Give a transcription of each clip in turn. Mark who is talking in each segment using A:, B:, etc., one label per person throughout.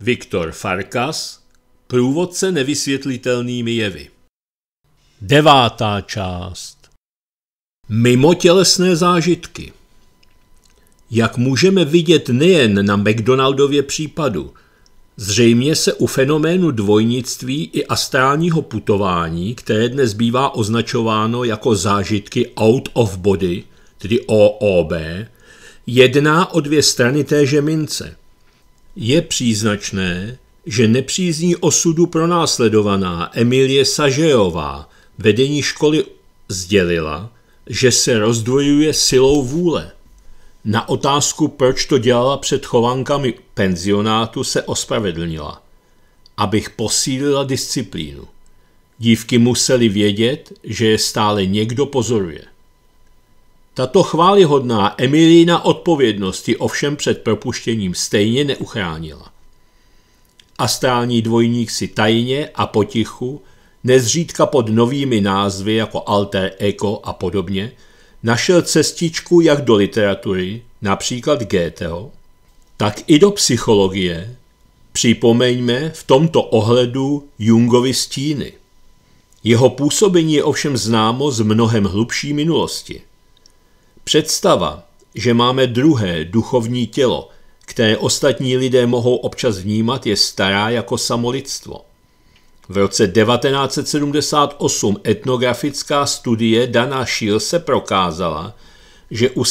A: Viktor Farkas Průvodce nevysvětlitelnými jevy Devátá část Mimo tělesné zážitky Jak můžeme vidět nejen na McDonaldově případu, zřejmě se u fenoménu dvojnictví i astrálního putování, které dnes bývá označováno jako zážitky out of body, tedy OOB, jedná o dvě strany téže mince – je příznačné, že nepřízní osudu pronásledovaná Emilie Sažejová vedení školy sdělila, že se rozdvojuje silou vůle. Na otázku, proč to dělala před chovankami penzionátu, se ospravedlnila, abych posílila disciplínu. Dívky museli vědět, že je stále někdo pozoruje. Tato chválihodná Emilína odpovědnosti ovšem před propuštěním stejně neuchránila. Astrální dvojník si tajně a potichu, nezřídka pod novými názvy jako alter eco a podobně, našel cestičku jak do literatury, například Goetheho, tak i do psychologie, připomeňme v tomto ohledu Jungovi stíny. Jeho působení je ovšem známo z mnohem hlubší minulosti. Představa, že máme druhé duchovní tělo, které ostatní lidé mohou občas vnímat, je stará jako samolidstvo. V roce 1978 etnografická studie Dana se prokázala, že u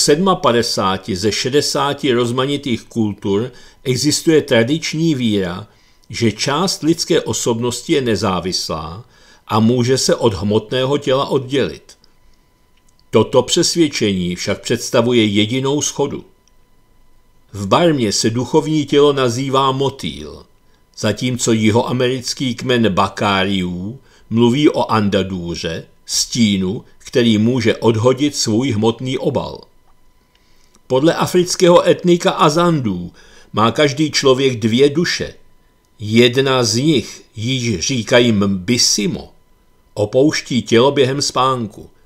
A: 57 ze 60 rozmanitých kultur existuje tradiční víra, že část lidské osobnosti je nezávislá a může se od hmotného těla oddělit. Toto přesvědčení však představuje jedinou schodu. V Barmě se duchovní tělo nazývá motýl, zatímco jihoamerický kmen Bakáriů mluví o andadůře, stínu, který může odhodit svůj hmotný obal. Podle afrického etnika Azandů má každý člověk dvě duše. Jedna z nich, již říkají Mbisimo, opouští tělo během spánku –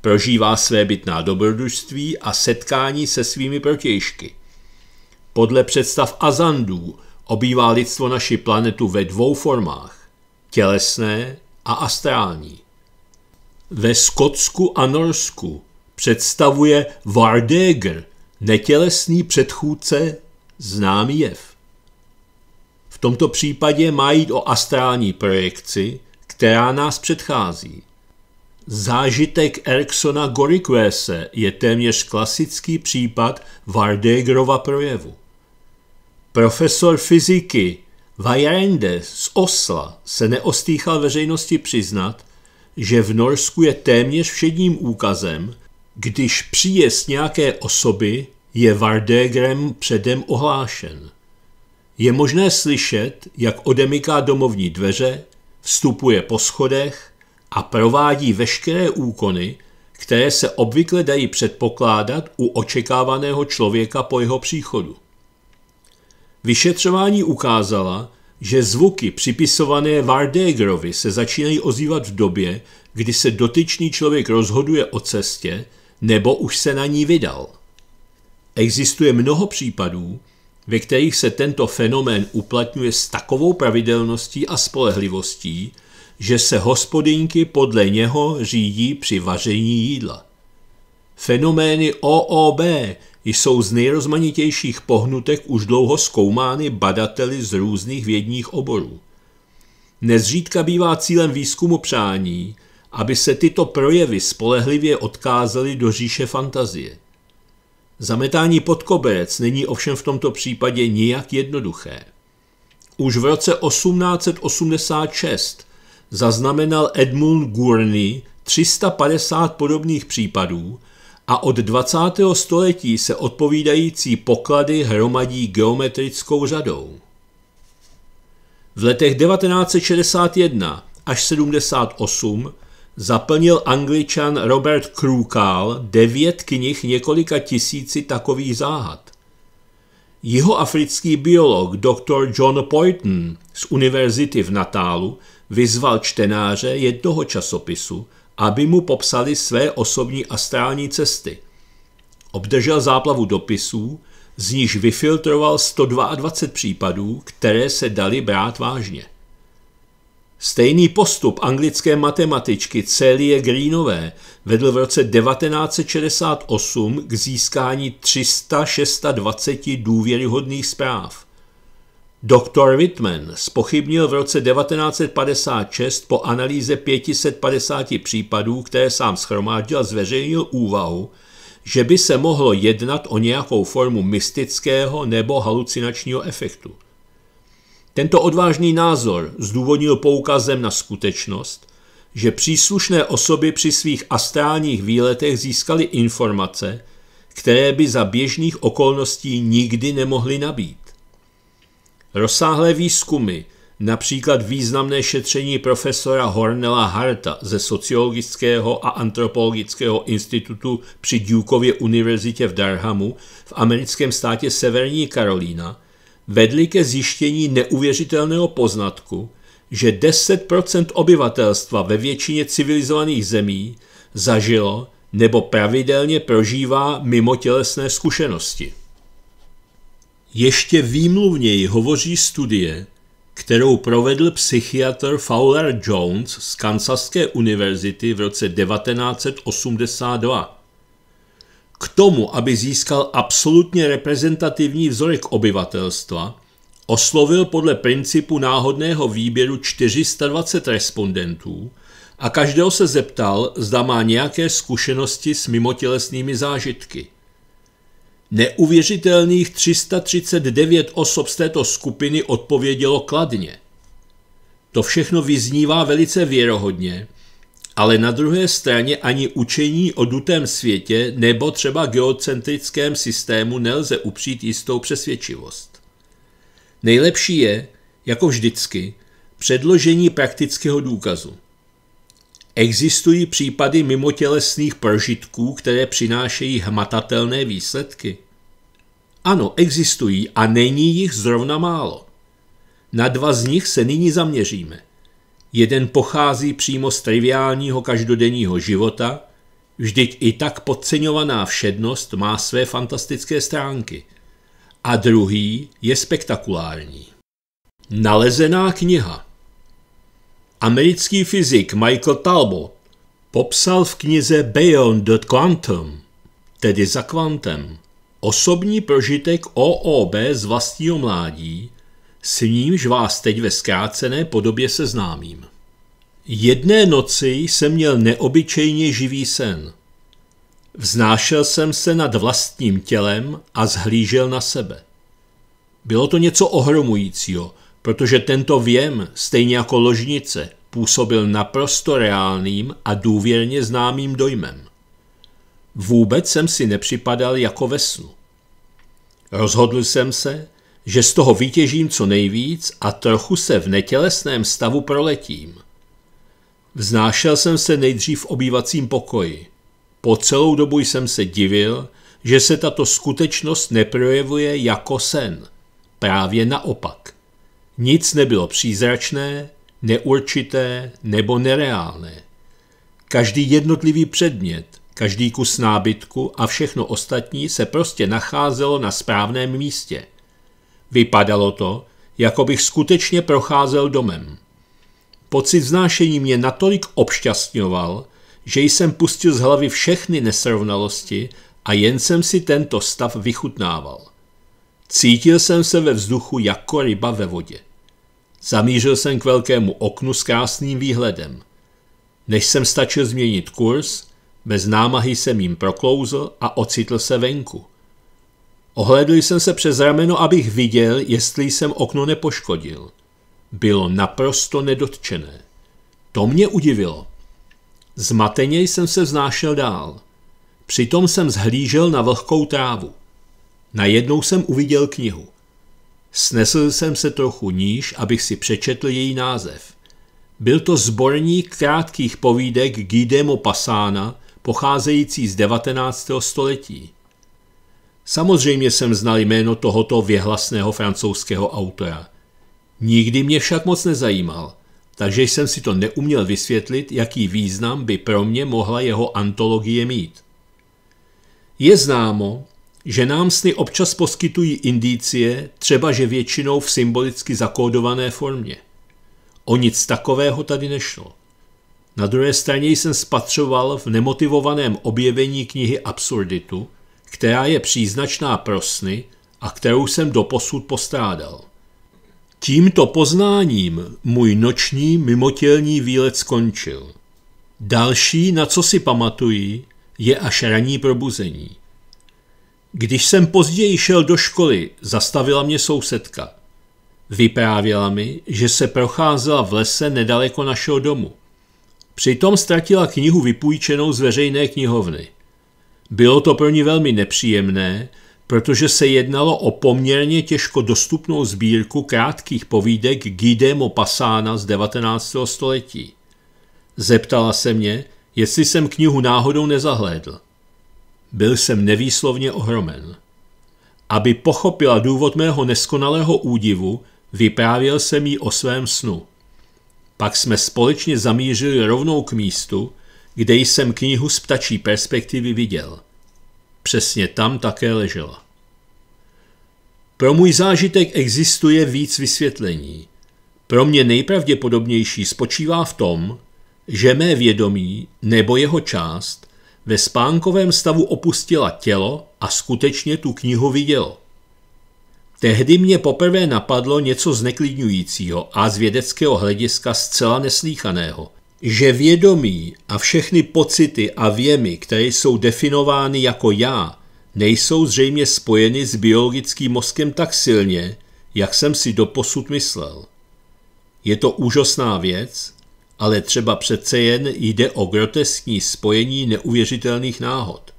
A: Prožívá své bytná dobrodružství a setkání se svými protějšky. Podle představ Azandů obývá lidstvo naši planetu ve dvou formách – tělesné a astrální. Ve Skotsku a Norsku představuje Vardegr, netělesný předchůdce, známý jev. V tomto případě má jít o astrální projekci, která nás předchází. Zážitek Eriksona Gorikvese je téměř klasický případ Vardegrova projevu. Profesor fyziky Vajarende z Osla se neostýchal veřejnosti přiznat, že v Norsku je téměř všedním úkazem, když příjezd nějaké osoby je Vardegrem předem ohlášen. Je možné slyšet, jak odemyká domovní dveře, vstupuje po schodech a provádí veškeré úkony, které se obvykle dají předpokládat u očekávaného člověka po jeho příchodu. Vyšetřování ukázala, že zvuky připisované Vardegrovi se začínají ozývat v době, kdy se dotyčný člověk rozhoduje o cestě nebo už se na ní vydal. Existuje mnoho případů, ve kterých se tento fenomén uplatňuje s takovou pravidelností a spolehlivostí, že se hospodinky podle něho řídí při vaření jídla. Fenomény OOB jsou z nejrozmanitějších pohnutek už dlouho zkoumány badateli z různých vědních oborů. Nezřídka bývá cílem výzkumu přání, aby se tyto projevy spolehlivě odkázaly do říše fantazie. Zametání pod koberec není ovšem v tomto případě nijak jednoduché. Už v roce 1886 zaznamenal Edmund Gurney 350 podobných případů a od 20. století se odpovídající poklady hromadí geometrickou řadou. V letech 1961 až 78 zaplnil angličan Robert Krukal devět knih několika tisíci takových záhad. Jihoafrický biolog dr. John Poyton z univerzity v Natálu vyzval čtenáře jednoho časopisu, aby mu popsali své osobní astrální cesty. Obdržel záplavu dopisů, z níž vyfiltroval 122 případů, které se dali brát vážně. Stejný postup anglické matematičky Celie Greenové vedl v roce 1968 k získání 326 důvěryhodných zpráv. Doktor Whitman spochybnil v roce 1956 po analýze 550 případů, které sám schromáždil, zveřejnil úvahu, že by se mohlo jednat o nějakou formu mystického nebo halucinačního efektu. Tento odvážný názor zdůvodnil poukazem na skutečnost, že příslušné osoby při svých astrálních výletech získaly informace, které by za běžných okolností nikdy nemohly nabít. Rozsáhlé výzkumy, například významné šetření profesora Hornela Harta ze Sociologického a antropologického institutu při Dukeově univerzitě v Durhamu v americkém státě Severní Karolína, vedly ke zjištění neuvěřitelného poznatku, že 10% obyvatelstva ve většině civilizovaných zemí zažilo nebo pravidelně prožívá mimotělesné zkušenosti. Ještě výmluvněji hovoří studie, kterou provedl psychiatr Fowler Jones z Kansaské univerzity v roce 1982. K tomu, aby získal absolutně reprezentativní vzorek obyvatelstva, oslovil podle principu náhodného výběru 420 respondentů a každého se zeptal, zda má nějaké zkušenosti s mimotělesnými zážitky. Neuvěřitelných 339 osob z této skupiny odpovědělo kladně. To všechno vyznívá velice věrohodně, ale na druhé straně ani učení o dutém světě nebo třeba geocentrickém systému nelze upřít jistou přesvědčivost. Nejlepší je, jako vždycky, předložení praktického důkazu – Existují případy mimotělesných prožitků, které přinášejí hmatatelné výsledky? Ano, existují a není jich zrovna málo. Na dva z nich se nyní zaměříme. Jeden pochází přímo z triviálního každodenního života, vždyť i tak podceňovaná všednost má své fantastické stránky. A druhý je spektakulární. Nalezená kniha – Americký fyzik Michael Talbot popsal v knize Beyond the Quantum, tedy za kvantem, osobní prožitek OOB z vlastního mládí, s nímž vás teď ve zkrácené podobě seznámím. Jedné noci jsem měl neobyčejně živý sen. Vznášel jsem se nad vlastním tělem a zhlížel na sebe. Bylo to něco ohromujícího – protože tento věm, stejně jako ložnice, působil naprosto reálným a důvěrně známým dojmem. Vůbec jsem si nepřipadal jako ve snu. Rozhodl jsem se, že z toho vytěžím co nejvíc a trochu se v netělesném stavu proletím. Vznášel jsem se nejdřív v obývacím pokoji. Po celou dobu jsem se divil, že se tato skutečnost neprojevuje jako sen. Právě naopak – nic nebylo přízračné, neurčité nebo nereálné. Každý jednotlivý předmět, každý kus nábytku a všechno ostatní se prostě nacházelo na správném místě. Vypadalo to, jako bych skutečně procházel domem. Pocit vznášení mě natolik obšťastňoval, že jsem pustil z hlavy všechny nesrovnalosti a jen jsem si tento stav vychutnával. Cítil jsem se ve vzduchu jako ryba ve vodě. Zamířil jsem k velkému oknu s krásným výhledem. Než jsem stačil změnit kurz, bez námahy jsem jim proklouzl a ocitl se venku. Ohledl jsem se přes rameno, abych viděl, jestli jsem okno nepoškodil. Bylo naprosto nedotčené. To mě udivilo. Zmateně jsem se vznášel dál. Přitom jsem zhlížel na vlhkou trávu. Najednou jsem uviděl knihu. Snesl jsem se trochu níž, abych si přečetl její název. Byl to zborník krátkých povídek Guidemo Pasána, pocházející z 19. století. Samozřejmě jsem znal jméno tohoto věhlasného francouzského autora. Nikdy mě však moc nezajímal, takže jsem si to neuměl vysvětlit, jaký význam by pro mě mohla jeho antologie mít. Je známo, že nám sny občas poskytují indicie, třeba že většinou v symbolicky zakódované formě. O nic takového tady nešlo. Na druhé straně jsem spatřoval v nemotivovaném objevení knihy absurditu, která je příznačná pro sny a kterou jsem doposud postrádal. Tímto poznáním můj noční mimotělní výlet skončil. Další, na co si pamatuji, je až ranní probuzení – když jsem později šel do školy, zastavila mě sousedka. Vyprávěla mi, že se procházela v lese nedaleko našeho domu. Přitom ztratila knihu vypůjčenou z veřejné knihovny. Bylo to pro ní velmi nepříjemné, protože se jednalo o poměrně těžko dostupnou sbírku krátkých povídek Guy Pasána z 19. století. Zeptala se mě, jestli jsem knihu náhodou nezahlédl. Byl jsem nevýslovně ohromen. Aby pochopila důvod mého neskonalého údivu, vyprávěl jsem jí o svém snu. Pak jsme společně zamířili rovnou k místu, kde jsem knihu z ptačí perspektivy viděl. Přesně tam také ležela. Pro můj zážitek existuje víc vysvětlení. Pro mě nejpravděpodobnější spočívá v tom, že mé vědomí nebo jeho část ve spánkovém stavu opustila tělo a skutečně tu knihu viděl. Tehdy mě poprvé napadlo něco zneklidňujícího a z vědeckého hlediska zcela neslíchaného, že vědomí a všechny pocity a věmy, které jsou definovány jako já, nejsou zřejmě spojeny s biologickým mozkem tak silně, jak jsem si doposud myslel. Je to úžasná věc, ale třeba přece jen jde o groteskní spojení neuvěřitelných náhod.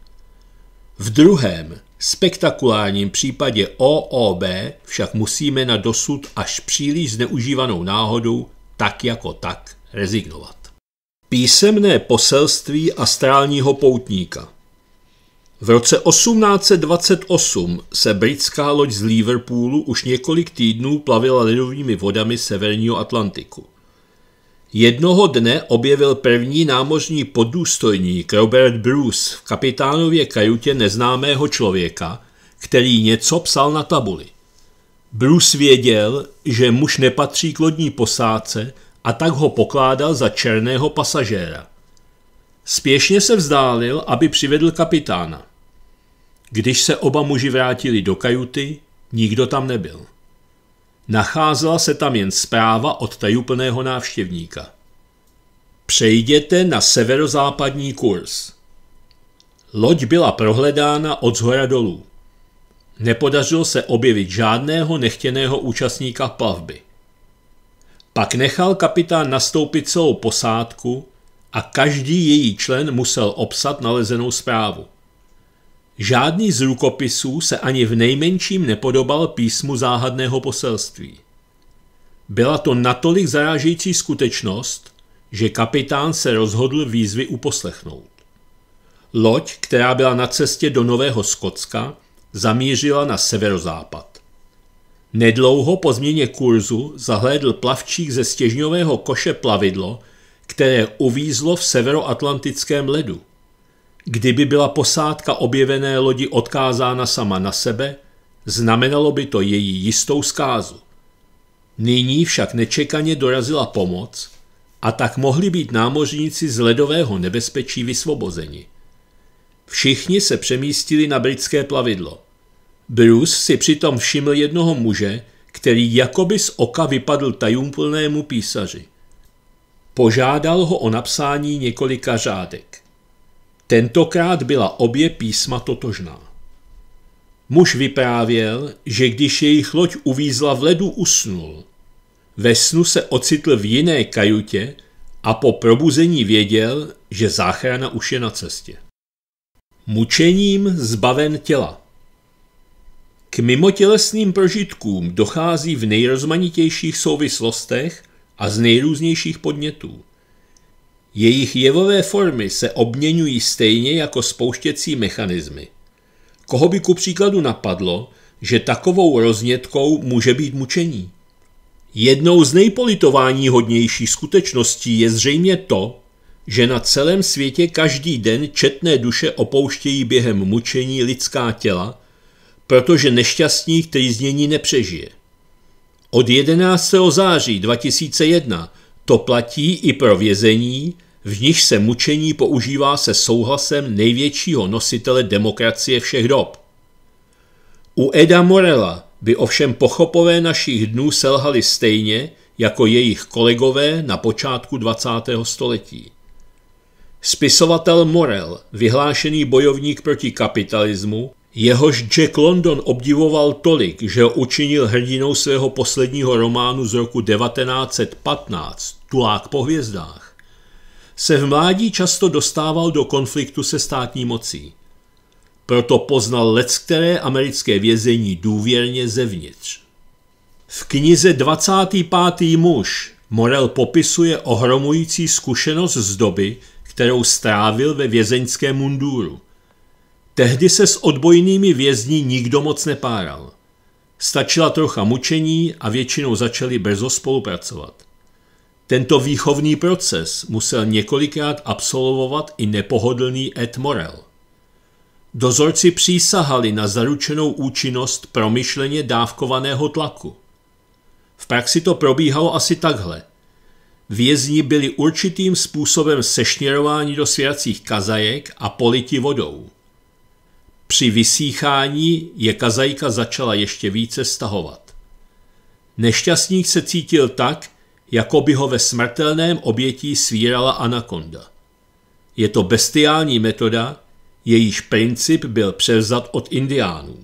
A: V druhém, spektakulárním případě OOB však musíme na dosud až příliš zneužívanou náhodu tak jako tak rezignovat. Písemné poselství astrálního poutníka V roce 1828 se britská loď z Liverpoolu už několik týdnů plavila ledovými vodami severního Atlantiku – Jednoho dne objevil první námořní podůstojník Robert Bruce v kapitánově kajutě neznámého člověka, který něco psal na tabuli. Bruce věděl, že muž nepatří k lodní posádce a tak ho pokládal za černého pasažéra. Spěšně se vzdálil, aby přivedl kapitána. Když se oba muži vrátili do kajuty, nikdo tam nebyl. Nacházela se tam jen zpráva od tajuplného návštěvníka. Přejděte na severozápadní kurz. Loď byla prohledána od zhora dolů. Nepodařilo se objevit žádného nechtěného účastníka plavby. Pak nechal kapitán nastoupit celou posádku a každý její člen musel obsat nalezenou zprávu. Žádný z rukopisů se ani v nejmenším nepodobal písmu záhadného poselství. Byla to natolik zarážející skutečnost, že kapitán se rozhodl výzvy uposlechnout. Loď, která byla na cestě do Nového Skotska, zamířila na severozápad. Nedlouho po změně kurzu zahlédl plavčík ze stěžňového koše plavidlo, které uvízlo v severoatlantickém ledu. Kdyby byla posádka objevené lodi odkázána sama na sebe, znamenalo by to její jistou zkázu. Nyní však nečekaně dorazila pomoc a tak mohli být námořníci z ledového nebezpečí vysvobozeni. Všichni se přemístili na britské plavidlo. Bruce si přitom všiml jednoho muže, který jakoby z oka vypadl tajumplnému písaři. Požádal ho o napsání několika řádek. Tentokrát byla obě písma totožná. Muž vyprávěl, že když jejich loď uvízla v ledu, usnul. Ve snu se ocitl v jiné kajutě a po probuzení věděl, že záchrana už je na cestě. Mučením zbaven těla K mimotělesným prožitkům dochází v nejrozmanitějších souvislostech a z nejrůznějších podnětů. Jejich jevové formy se obměňují stejně jako spouštěcí mechanismy. Koho by ku příkladu napadlo, že takovou roznětkou může být mučení? Jednou z nejpolitování hodnější skutečností je zřejmě to, že na celém světě každý den četné duše opouštějí během mučení lidská těla, protože nešťastník trýznění nepřežije. Od 11. září 2001 to platí i pro vězení, v níž se mučení používá se souhlasem největšího nositele demokracie všech dob. U Eda Morela by ovšem pochopové našich dnů selhali stejně jako jejich kolegové na počátku 20. století. Spisovatel Morel, vyhlášený bojovník proti kapitalismu, jehož Jack London obdivoval tolik, že ho učinil hrdinou svého posledního románu z roku 1915, Tulák po hvězdách, se v mládí často dostával do konfliktu se státní mocí. Proto poznal lec které americké vězení důvěrně zevnitř. V knize 25. muž Morel popisuje ohromující zkušenost z doby, kterou strávil ve vězeňském munduru – Tehdy se s odbojnými vězni nikdo moc nepáral. Stačila trocha mučení a většinou začali brzo spolupracovat. Tento výchovný proces musel několikrát absolvovat i nepohodlný Ed Morel. Dozorci přísahali na zaručenou účinnost promyšleně dávkovaného tlaku. V praxi to probíhalo asi takhle. Vězni byli určitým způsobem sešněrováni do svěracích kazajek a politi vodou. Při vysíchání je kazajka začala ještě více stahovat. Nešťastník se cítil tak, jako by ho ve smrtelném obětí svírala anakonda. Je to bestiální metoda, jejíž princip byl převzat od indiánů.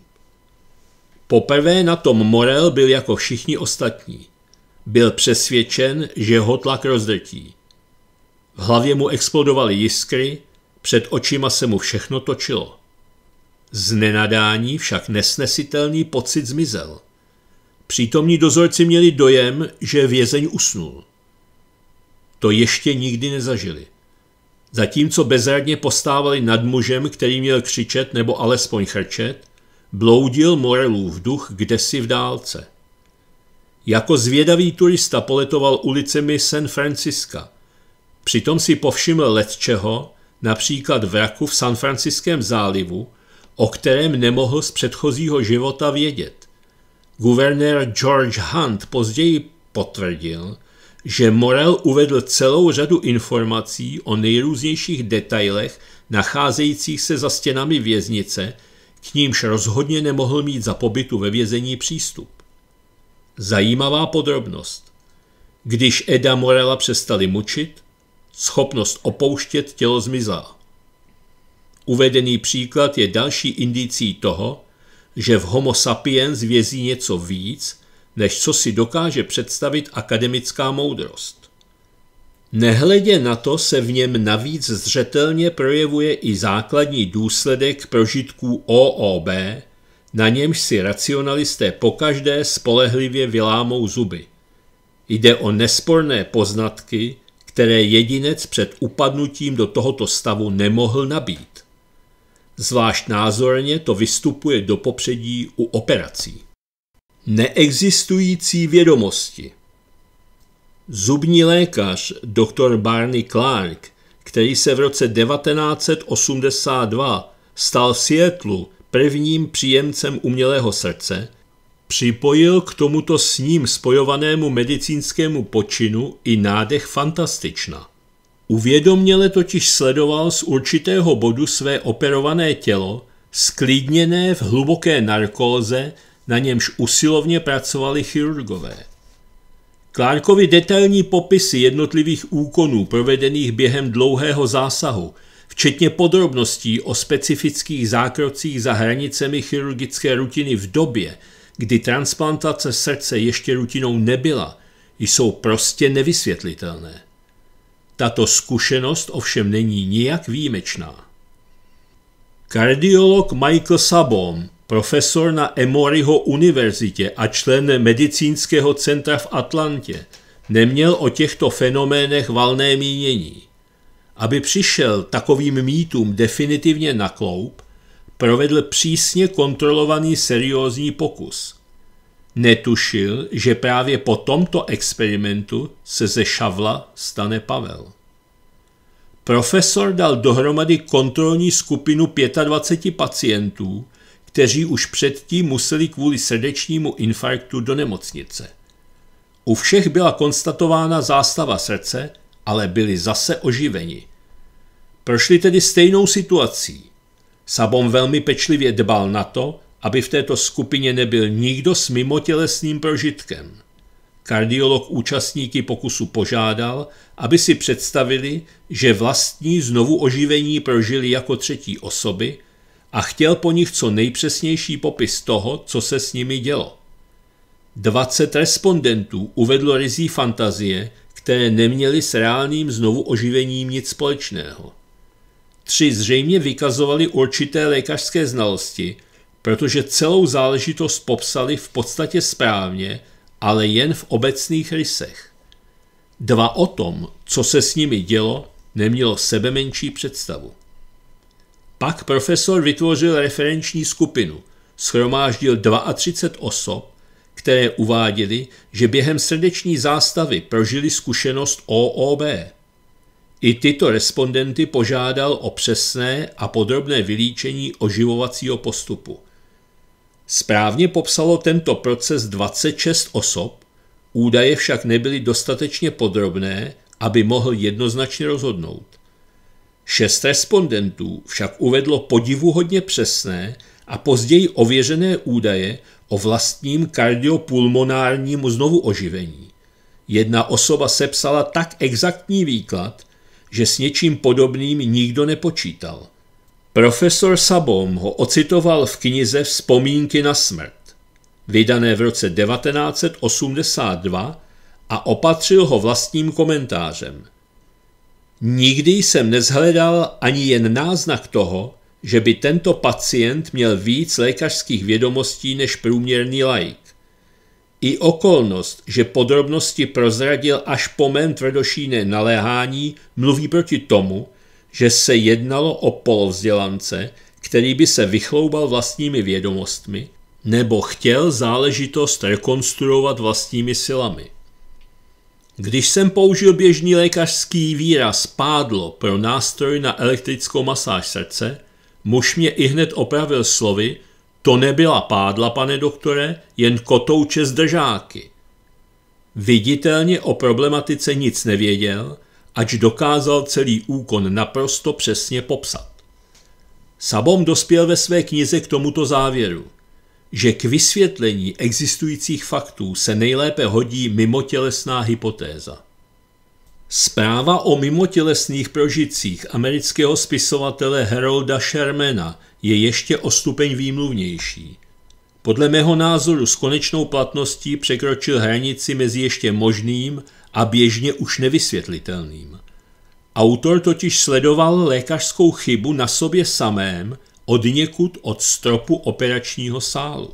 A: Poprvé na tom Morel byl jako všichni ostatní. Byl přesvědčen, že ho tlak rozdrtí. V hlavě mu explodovaly jiskry, před očima se mu všechno točilo. Z nenadání však nesnesitelný pocit zmizel. Přítomní dozorci měli dojem, že vězeň usnul. To ještě nikdy nezažili. Zatímco bezradně postávali nad mužem, který měl křičet nebo alespoň chrčet, bloudil Morelův duch kdesi v dálce. Jako zvědavý turista poletoval ulicemi San Franciska. Přitom si povšiml letčeho, například vraku v San Franciském zálivu, o kterém nemohl z předchozího života vědět. Guvernér George Hunt později potvrdil, že Morel uvedl celou řadu informací o nejrůznějších detailech nacházejících se za stěnami věznice, k nímž rozhodně nemohl mít za pobytu ve vězení přístup. Zajímavá podrobnost. Když Eda Morela přestali mučit, schopnost opouštět tělo zmizela. Uvedený příklad je další indicí toho, že v Homo sapiens vězí něco víc, než co si dokáže představit akademická moudrost. Nehledě na to se v něm navíc zřetelně projevuje i základní důsledek prožitků OOB, na němž si racionalisté pokaždé spolehlivě vylámou zuby. Jde o nesporné poznatky, které jedinec před upadnutím do tohoto stavu nemohl nabít. Zvlášť názorně to vystupuje do popředí u operací. Neexistující vědomosti Zubní lékař dr. Barney Clark, který se v roce 1982 stal v Seattlu prvním příjemcem umělého srdce, připojil k tomuto s ním spojovanému medicínskému počinu i nádech fantastična. Uvědoměle totiž sledoval z určitého bodu své operované tělo, sklídněné v hluboké narkóze, na němž usilovně pracovali chirurgové. Clarkovi detailní popisy jednotlivých úkonů provedených během dlouhého zásahu, včetně podrobností o specifických zákrocích za hranicemi chirurgické rutiny v době, kdy transplantace srdce ještě rutinou nebyla, jsou prostě nevysvětlitelné. Tato zkušenost ovšem není nijak výjimečná. Kardiolog Michael Sabom, profesor na Emoryho univerzitě a člen medicínského centra v Atlantě, neměl o těchto fenoménech valné mínění. Aby přišel takovým mýtům definitivně na kloup, provedl přísně kontrolovaný seriózní pokus – netušil, že právě po tomto experimentu se ze Šavla stane Pavel. Profesor dal dohromady kontrolní skupinu 25 pacientů, kteří už předtím museli kvůli srdečnímu infarktu do nemocnice. U všech byla konstatována zástava srdce, ale byli zase oživeni. Prošli tedy stejnou situací. Sabon velmi pečlivě dbal na to, aby v této skupině nebyl nikdo s mimotělesným prožitkem. Kardiolog účastníky pokusu požádal, aby si představili, že vlastní znovu oživení prožili jako třetí osoby a chtěl po nich co nejpřesnější popis toho, co se s nimi dělo. 20 respondentů uvedlo rizí fantazie, které neměly s reálným znovu oživením nic společného. Tři zřejmě vykazovali určité lékařské znalosti, protože celou záležitost popsali v podstatě správně, ale jen v obecných rysech. Dva o tom, co se s nimi dělo, nemělo sebe menší představu. Pak profesor vytvořil referenční skupinu, schromáždil 32 osob, které uváděly, že během srdeční zástavy prožili zkušenost OOB. I tyto respondenty požádal o přesné a podrobné vylíčení oživovacího postupu – Správně popsalo tento proces 26 osob, údaje však nebyly dostatečně podrobné, aby mohl jednoznačně rozhodnout. Šest respondentů však uvedlo podivuhodně přesné a později ověřené údaje o vlastním kardiopulmonárním oživení. Jedna osoba sepsala tak exaktní výklad, že s něčím podobným nikdo nepočítal. Profesor Sabom ho ocitoval v knize Vzpomínky na smrt, vydané v roce 1982 a opatřil ho vlastním komentářem. Nikdy jsem nezhledal ani jen náznak toho, že by tento pacient měl víc lékařských vědomostí než průměrný laik. I okolnost, že podrobnosti prozradil až po mém tvrdošíné naléhání, mluví proti tomu, že se jednalo o polovzdělance, který by se vychloubal vlastními vědomostmi nebo chtěl záležitost rekonstruovat vlastními silami. Když jsem použil běžný lékařský výraz pádlo pro nástroj na elektrickou masáž srdce, muž mě i hned opravil slovy, to nebyla pádla, pane doktore, jen kotouče z držáky. Viditelně o problematice nic nevěděl ač dokázal celý úkon naprosto přesně popsat. Sabom dospěl ve své knize k tomuto závěru, že k vysvětlení existujících faktů se nejlépe hodí mimotělesná hypotéza. Zpráva o mimotělesných prožitcích amerického spisovatele Harolda Shermana je ještě o stupeň výmluvnější. Podle mého názoru s konečnou platností překročil hranici mezi ještě možným a běžně už nevysvětlitelným. Autor totiž sledoval lékařskou chybu na sobě samém od někud od stropu operačního sálu.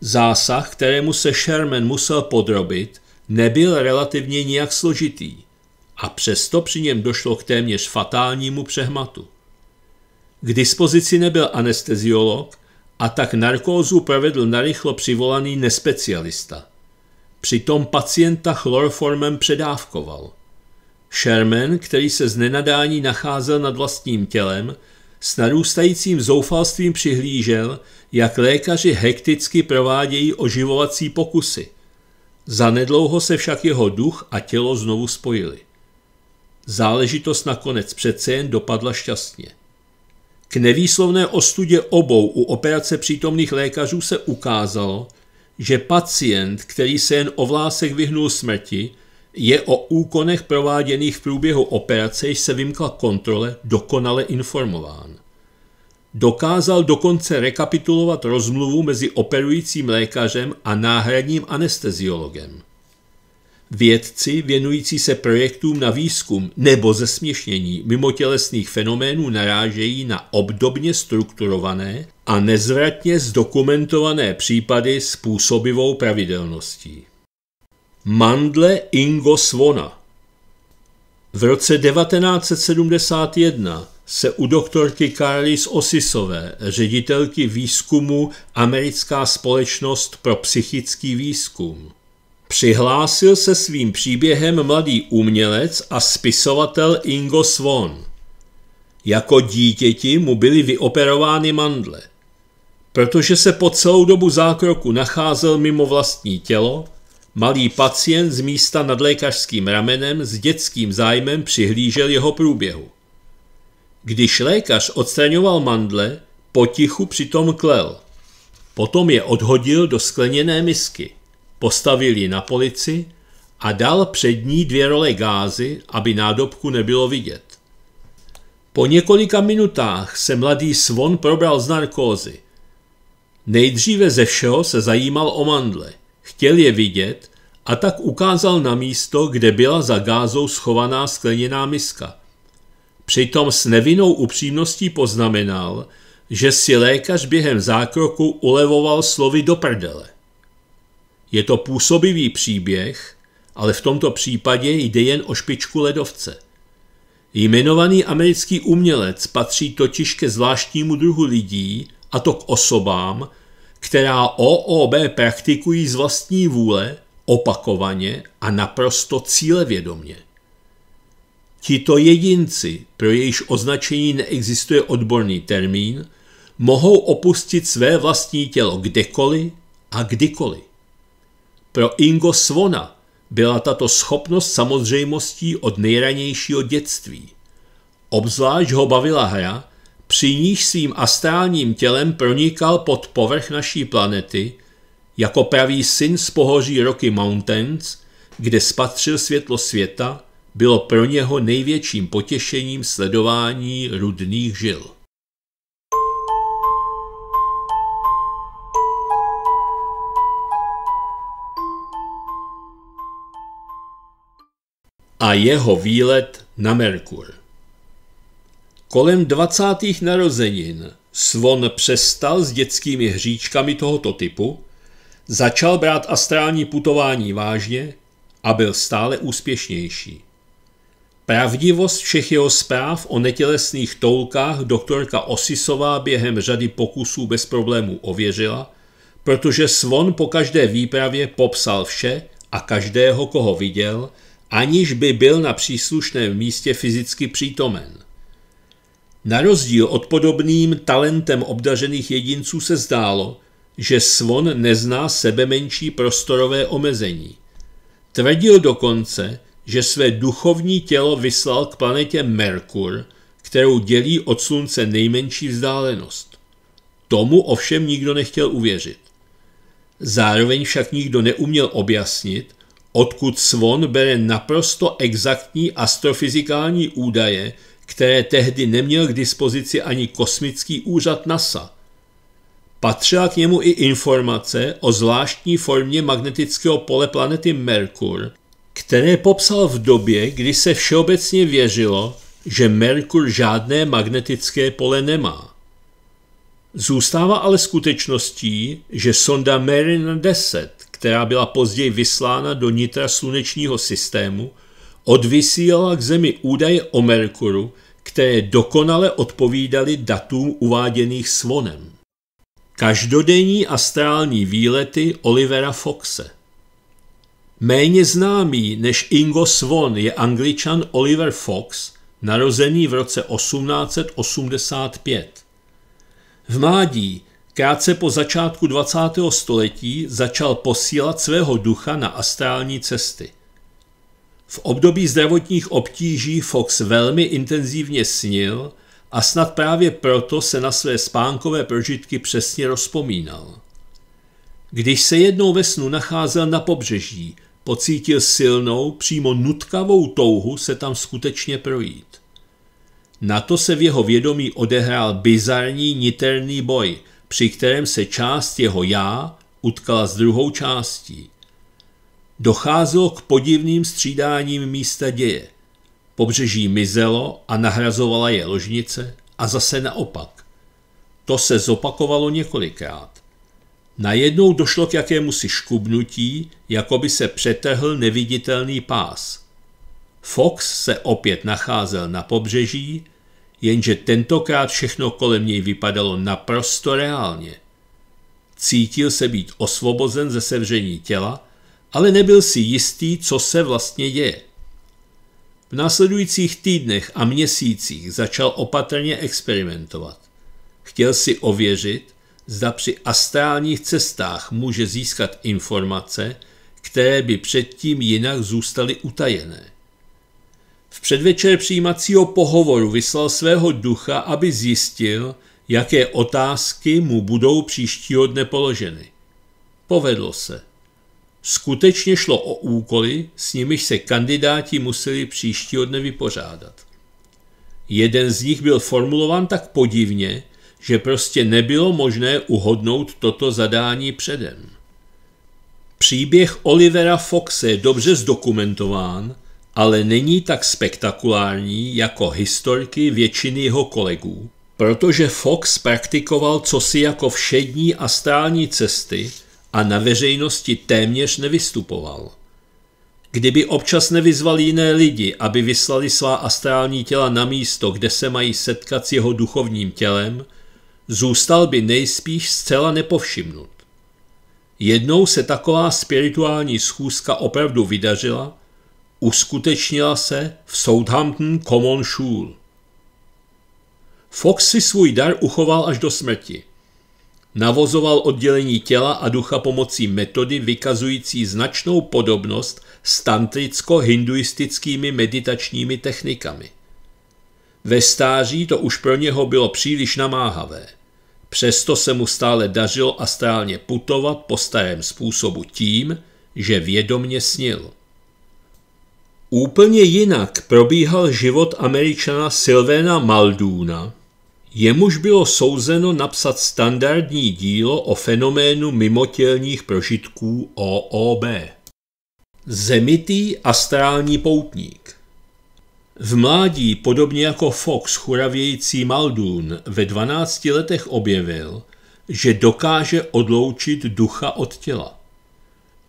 A: Zásah, kterému se Sherman musel podrobit, nebyl relativně nijak složitý a přesto při něm došlo k téměř fatálnímu přehmatu. K dispozici nebyl anesteziolog a tak narkózu provedl narychlo přivolaný nespecialista. Přitom pacienta chloroformem předávkoval. Sherman, který se z nenadání nacházel nad vlastním tělem, s narůstajícím zoufalstvím přihlížel, jak lékaři hekticky provádějí oživovací pokusy. Zanedlouho se však jeho duch a tělo znovu spojili. Záležitost nakonec přece jen dopadla šťastně. K nevýslovné ostudě obou u operace přítomných lékařů se ukázalo, že pacient, který se jen o vlásek vyhnul smrti, je o úkonech prováděných v průběhu operace, již se vymkla kontrole, dokonale informován. Dokázal dokonce rekapitulovat rozmluvu mezi operujícím lékařem a náhradním anesteziologem. Vědci věnující se projektům na výzkum nebo zesměšnění mimotělesných fenoménů narážejí na obdobně strukturované a nezvratně zdokumentované případy způsobivou pravidelností. Mandle Ingo Svona V roce 1971 se u doktorky Carlis Osisové, ředitelky výzkumu Americká společnost pro psychický výzkum, Přihlásil se svým příběhem mladý umělec a spisovatel Ingo Swan. Jako dítěti mu byly vyoperovány mandle. Protože se po celou dobu zákroku nacházel mimo vlastní tělo, malý pacient z místa nad lékařským ramenem s dětským zájmem přihlížel jeho průběhu. Když lékař odstraňoval mandle, potichu přitom klel. Potom je odhodil do skleněné misky. Postavil ji na polici a dal před ní dvě role gázy, aby nádobku nebylo vidět. Po několika minutách se mladý Svon probral z narkózy. Nejdříve ze všeho se zajímal o mandle. Chtěl je vidět a tak ukázal na místo, kde byla za gázou schovaná skleněná miska. Přitom s nevinnou upřímností poznamenal, že si lékař během zákroku ulevoval slovy do prdele. Je to působivý příběh, ale v tomto případě jde jen o špičku ledovce. Jmenovaný americký umělec patří totiž ke zvláštnímu druhu lidí, a to k osobám, která OOB praktikují z vlastní vůle, opakovaně a naprosto cílevědomě. Tito jedinci, pro jejíž označení neexistuje odborný termín, mohou opustit své vlastní tělo kdekoliv a kdykoliv. Pro Ingo Svona byla tato schopnost samozřejmostí od nejranějšího dětství. Obzvlášť ho bavila hra, při níž svým astrálním tělem pronikal pod povrch naší planety, jako pravý syn z pohoří Rocky Mountains, kde spatřil světlo světa, bylo pro něho největším potěšením sledování rudných žil. a jeho výlet na Merkur. Kolem 20. narozenin Svon přestal s dětskými hříčkami tohoto typu, začal brát astrální putování vážně a byl stále úspěšnější. Pravdivost všech jeho zpráv o netělesných toulkách doktorka Osisová během řady pokusů bez problémů ověřila, protože Svon po každé výpravě popsal vše a každého, koho viděl – aniž by byl na příslušném místě fyzicky přítomen. Na rozdíl od podobným talentem obdařených jedinců se zdálo, že Svon nezná sebe menší prostorové omezení. Tvrdil dokonce, že své duchovní tělo vyslal k planetě Merkur, kterou dělí od Slunce nejmenší vzdálenost. Tomu ovšem nikdo nechtěl uvěřit. Zároveň však nikdo neuměl objasnit, odkud Svon bere naprosto exaktní astrofyzikální údaje, které tehdy neměl k dispozici ani kosmický úřad NASA. Patřila k němu i informace o zvláštní formě magnetického pole planety Merkur, které popsal v době, kdy se všeobecně věřilo, že Merkur žádné magnetické pole nemá. Zůstává ale skutečností, že sonda Mariner 10 která byla později vyslána do nitra slunečního systému, odvysílala k Zemi údaje o Merkuru, které dokonale odpovídaly datům uváděných Svonem. Každodenní astrální výlety Olivera Foxe Méně známý než Ingo Svon je angličan Oliver Fox, narozený v roce 1885. V mládí Krátce po začátku 20. století začal posílat svého ducha na astrální cesty. V období zdravotních obtíží Fox velmi intenzivně snil a snad právě proto se na své spánkové prožitky přesně rozpomínal. Když se jednou ve snu nacházel na pobřeží, pocítil silnou, přímo nutkavou touhu se tam skutečně projít. Na to se v jeho vědomí odehrál bizarní niterný boj – při kterém se část jeho já utkala s druhou částí. Docházelo k podivným střídáním místa děje. Pobřeží mizelo a nahrazovala je ložnice a zase naopak. To se zopakovalo několikrát. Najednou došlo k jakémusi škubnutí, jako by se přetrhl neviditelný pás. Fox se opět nacházel na pobřeží, jenže tentokrát všechno kolem něj vypadalo naprosto reálně. Cítil se být osvobozen ze sevření těla, ale nebyl si jistý, co se vlastně děje. V následujících týdnech a měsících začal opatrně experimentovat. Chtěl si ověřit, zda při astrálních cestách může získat informace, které by předtím jinak zůstaly utajené. V předvečer přijímacího pohovoru vyslal svého ducha, aby zjistil, jaké otázky mu budou příštího dne položeny. Povedlo se. Skutečně šlo o úkoly, s nimiž se kandidáti museli příštího dne vypořádat. Jeden z nich byl formulován tak podivně, že prostě nebylo možné uhodnout toto zadání předem. Příběh Olivera Foxe je dobře zdokumentován – ale není tak spektakulární jako historiky většiny jeho kolegů, protože Fox praktikoval cosi jako všední astrální cesty a na veřejnosti téměř nevystupoval. Kdyby občas nevyzval jiné lidi, aby vyslali svá astrální těla na místo, kde se mají setkat s jeho duchovním tělem, zůstal by nejspíš zcela nepovšimnut. Jednou se taková spirituální schůzka opravdu vydařila uskutečnila se v Southampton Common School. Fox si svůj dar uchoval až do smrti. Navozoval oddělení těla a ducha pomocí metody vykazující značnou podobnost s tantricko-hinduistickými meditačními technikami. Ve stáří to už pro něho bylo příliš namáhavé. Přesto se mu stále dařilo astrálně putovat po starém způsobu tím, že vědomně snil. Úplně jinak probíhal život američana Silvéna Maldúna. jemuž bylo souzeno napsat standardní dílo o fenoménu mimotělních prožitků OOB. Zemitý astrální poutník v mládí, podobně jako Fox churavějící Maldún, ve 12 letech objevil, že dokáže odloučit ducha od těla.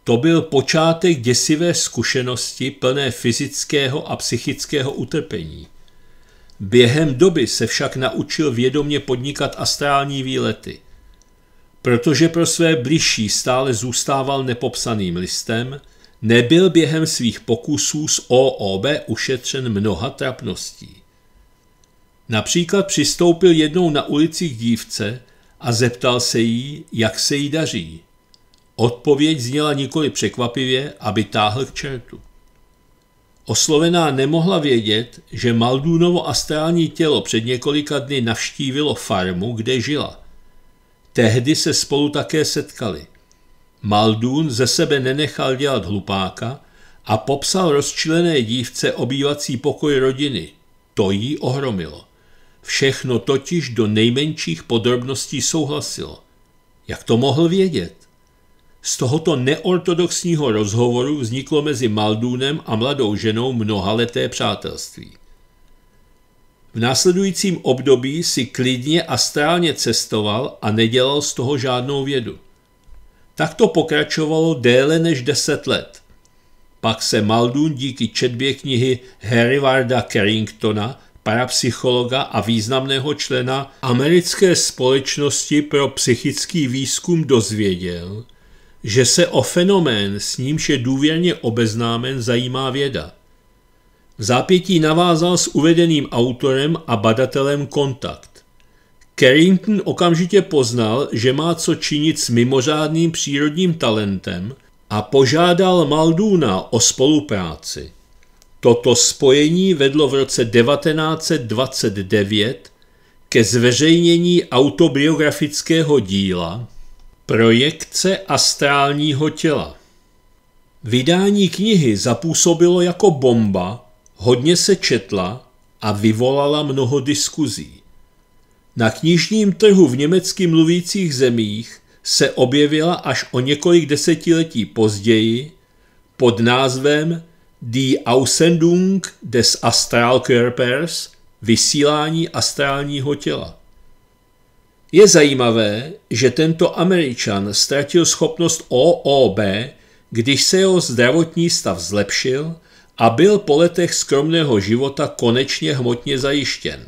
A: To byl počátek děsivé zkušenosti plné fyzického a psychického utrpení. Během doby se však naučil vědomě podnikat astrální výlety. Protože pro své bližší stále zůstával nepopsaným listem, nebyl během svých pokusů s OOB ušetřen mnoha trapností. Například přistoupil jednou na ulici k dívce a zeptal se jí, jak se jí daří. Odpověď zněla nikoli překvapivě, aby táhl k čertu. Oslovená nemohla vědět, že Maldunovo astrální tělo před několika dny navštívilo farmu, kde žila. Tehdy se spolu také setkali. Maldún ze sebe nenechal dělat hlupáka a popsal rozčilené dívce obývací pokoj rodiny. To jí ohromilo. Všechno totiž do nejmenších podrobností souhlasilo. Jak to mohl vědět? Z tohoto neortodoxního rozhovoru vzniklo mezi Maldunem a mladou ženou mnohaleté přátelství. V následujícím období si klidně a strálně cestoval a nedělal z toho žádnou vědu. Tak to pokračovalo déle než deset let. Pak se Maldun díky četbě knihy Harryvarda Carringtona, parapsychologa a významného člena Americké společnosti pro psychický výzkum dozvěděl – že se o fenomén, s nímž je důvěrně obeznámen, zajímá věda. V zápětí navázal s uvedeným autorem a badatelem kontakt. Carrington okamžitě poznal, že má co činit s mimořádným přírodním talentem a požádal Malduna o spolupráci. Toto spojení vedlo v roce 1929 ke zveřejnění autobiografického díla Projekce astrálního těla Vydání knihy zapůsobilo jako bomba, hodně se četla a vyvolala mnoho diskuzí. Na knižním trhu v německy mluvících zemích se objevila až o několik desetiletí později pod názvem Die Ausendung des Astralkörpers – vysílání astrálního těla. Je zajímavé, že tento Američan ztratil schopnost OOB, když se jeho zdravotní stav zlepšil a byl po letech skromného života konečně hmotně zajištěn.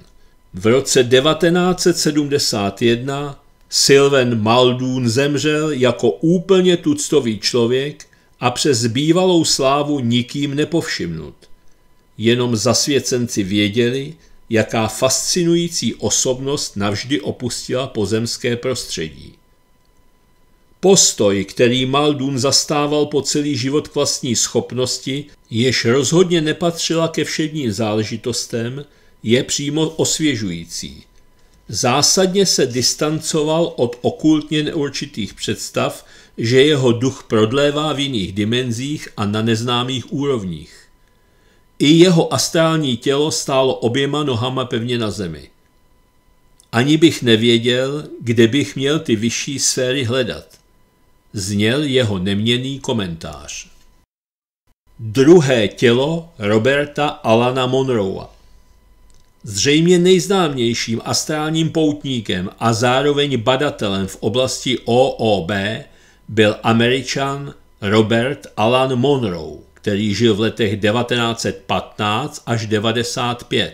A: V roce 1971 Sylvan Maldún zemřel jako úplně tuctový člověk a přes bývalou slávu nikým nepovšimnut. Jenom zasvěcenci věděli, jaká fascinující osobnost navždy opustila pozemské prostředí. Postoj, který Maldun zastával po celý život k vlastní schopnosti, jež rozhodně nepatřila ke všedním záležitostem, je přímo osvěžující. Zásadně se distancoval od okultně neurčitých představ, že jeho duch prodlévá v jiných dimenzích a na neznámých úrovních. I jeho astrální tělo stálo oběma nohama pevně na zemi. Ani bych nevěděl, kde bych měl ty vyšší sféry hledat. Zněl jeho neměný komentář. Druhé tělo Roberta Alana Monroea Zřejmě nejznámějším astrálním poutníkem a zároveň badatelem v oblasti OOB byl američan Robert Alan Monroe který žil v letech 1915 až 95.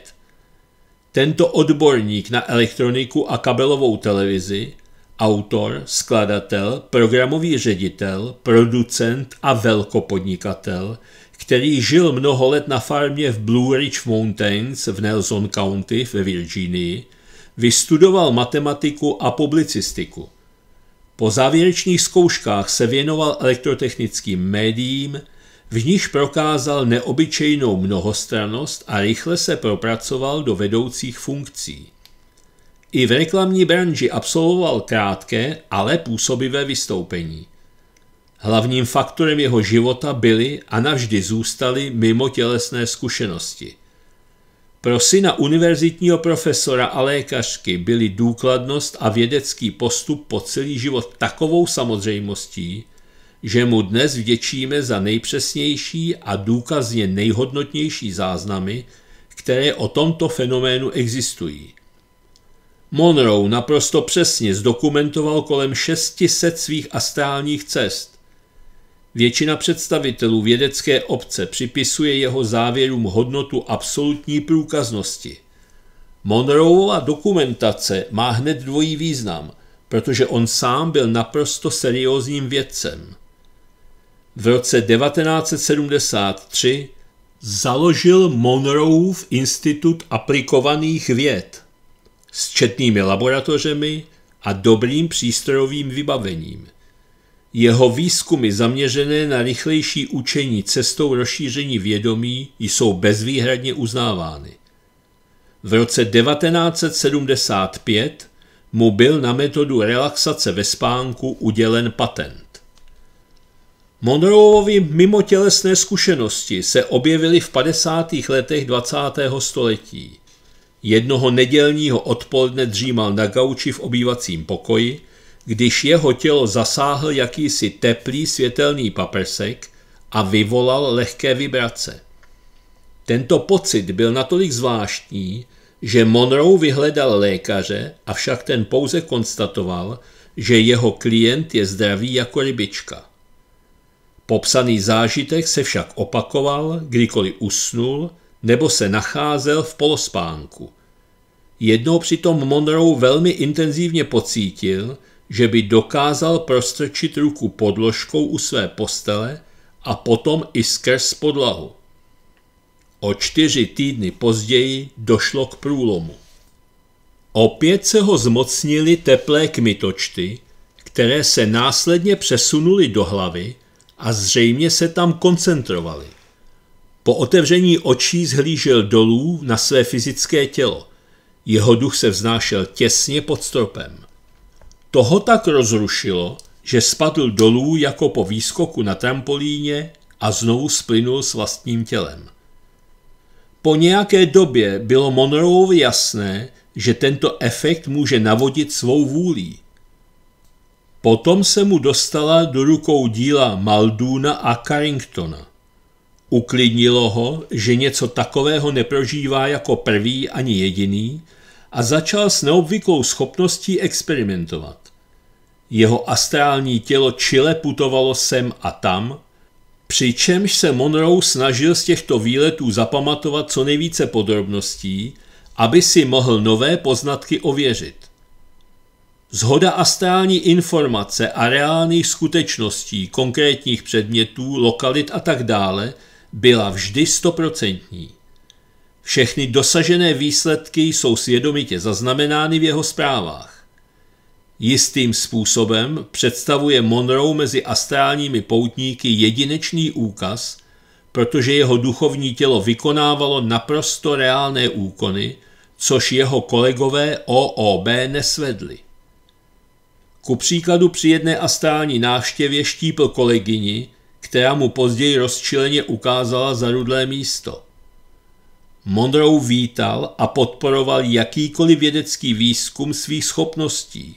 A: Tento odborník na elektroniku a kabelovou televizi, autor, skladatel, programový ředitel, producent a velkopodnikatel, který žil mnoho let na farmě v Blue Ridge Mountains v Nelson County ve Virginii, vystudoval matematiku a publicistiku. Po závěrečných zkouškách se věnoval elektrotechnickým médiím, v níž prokázal neobyčejnou mnohostranost a rychle se propracoval do vedoucích funkcí. I v reklamní branži absolvoval krátké, ale působivé vystoupení. Hlavním faktorem jeho života byly a navždy zůstaly mimo tělesné zkušenosti. Pro syna univerzitního profesora a lékařky byly důkladnost a vědecký postup po celý život takovou samozřejmostí, že mu dnes vděčíme za nejpřesnější a důkazně nejhodnotnější záznamy, které o tomto fenoménu existují. Monroe naprosto přesně zdokumentoval kolem 600 svých astrálních cest. Většina představitelů vědecké obce připisuje jeho závěrům hodnotu absolutní průkaznosti. Monroeova dokumentace má hned dvojí význam, protože on sám byl naprosto seriózním vědcem v roce 1973 založil Monroeův institut aplikovaných věd s četnými laboratořemi a dobrým přístrojovým vybavením. Jeho výzkumy zaměřené na rychlejší učení cestou rozšíření vědomí jsou bezvýhradně uznávány. V roce 1975 mu byl na metodu relaxace ve spánku udělen patent mimo mimotělesné zkušenosti se objevily v 50. letech 20. století. Jednoho nedělního odpoledne dřímal na gauči v obývacím pokoji, když jeho tělo zasáhl jakýsi teplý světelný paprsek a vyvolal lehké vibrace. Tento pocit byl natolik zvláštní, že Monroe vyhledal lékaře, avšak ten pouze konstatoval, že jeho klient je zdravý jako rybička. Popsaný zážitek se však opakoval, kdykoliv usnul nebo se nacházel v polospánku. Jednou přitom Monroe velmi intenzivně pocítil, že by dokázal prostrčit ruku podložkou u své postele a potom i skrz podlahu. O čtyři týdny později došlo k průlomu. Opět se ho zmocnili teplé kmitočty, které se následně přesunuly do hlavy – a zřejmě se tam koncentrovali. Po otevření očí zhlížel dolů na své fyzické tělo. Jeho duch se vznášel těsně pod stropem. Toho tak rozrušilo, že spadl dolů jako po výskoku na trampolíně a znovu splynul s vlastním tělem. Po nějaké době bylo Monroe jasné, že tento efekt může navodit svou vůlí – Potom se mu dostala do rukou díla Malduna a Carringtona. Uklidnilo ho, že něco takového neprožívá jako prvý ani jediný a začal s neobvyklou schopností experimentovat. Jeho astrální tělo čile putovalo sem a tam, přičemž se Monroe snažil z těchto výletů zapamatovat co nejvíce podrobností, aby si mohl nové poznatky ověřit. Zhoda astrální informace a reálných skutečností, konkrétních předmětů, lokalit a tak dále byla vždy stoprocentní. Všechny dosažené výsledky jsou svědomitě zaznamenány v jeho zprávách. Jistým způsobem představuje Monroe mezi astrálními poutníky jedinečný úkaz, protože jeho duchovní tělo vykonávalo naprosto reálné úkony, což jeho kolegové OOB nesvedli. Ku příkladu při jedné astrální náštěvě štípl kolegyni, která mu později rozčileně ukázala zarudlé místo. Monroe vítal a podporoval jakýkoliv vědecký výzkum svých schopností.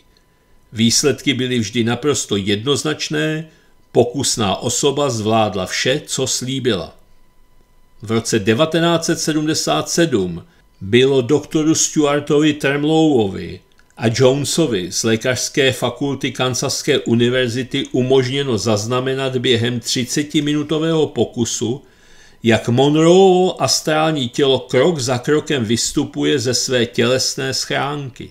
A: Výsledky byly vždy naprosto jednoznačné, pokusná osoba zvládla vše, co slíbila. V roce 1977 bylo doktoru Stuartovi Tremlowovi a Jonesovi z lékařské fakulty Kansaské univerzity umožněno zaznamenat během 30-minutového pokusu, jak Monroe astrální tělo krok za krokem vystupuje ze své tělesné schránky.